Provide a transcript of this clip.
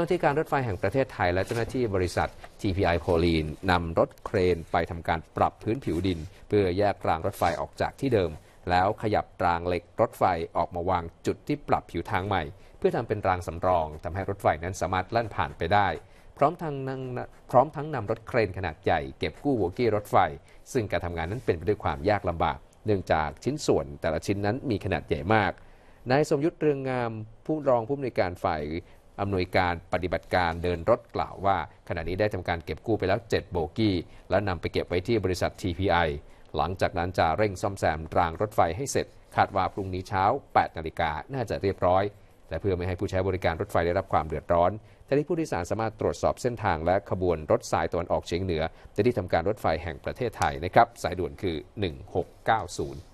จ้าหน้าที่การรถไฟแห่งประเทศไทยและเจ้าหน้าที่บริษัท TPI โคลีนนำรถเครนไปทำการปรับพื้นผิวดิน เพื่อแยกรางรถไฟออกจากที่เดิม แล้วขยับรางเหล็กรถไฟออกมาวางจุดที่ปรับผิวทางใหม่ เพื่อทำเป็นรางสำรองทำให้รถไฟนั้นสามารถลั่นผ่านไปได้ พร้อมทั้งนพร้อมทั้งนำรถเครนขนาดใหญ่เก็บกู้โวกี้รถไฟ ซึ่งการทำงานนั้นเป็นไปด้วยความยากลำบาก เนื่องจากชิ้นส่วนแต่ละชิ้นนั้นมีขนาดใหญ่มากนายสมยุทธ์เรืองงาม ผู้รองผู้อำนวยการฝ่ายอำนวยการปฏิบัติการเดินรถกล่าวว่า ขณะนี้ได้ทำการเก็บกู้ไปแล้ว 7 โบกี้ และนำไปเก็บไว้ที่บริษัท TPI หลังจากนั้นจะเร่งซ่อมแซมรางรถไฟให้เสร็จคาดว่าพรุ่งนี้เช้า 8นาฬิกาน่าจะเรียบร้อยและเพื่อไม่ให้ผู้ใช้บริการรถไฟได้รับความเดือดร้อนทางนี่ผู้โดยสารสามารถตรวจสอบเส้นทาง และขบวนรถสายตะวันออกเฉียงเหนือได้ที่ทำการรถไฟแห่งประเทศไทยนะครับสายด่วนคือ 1690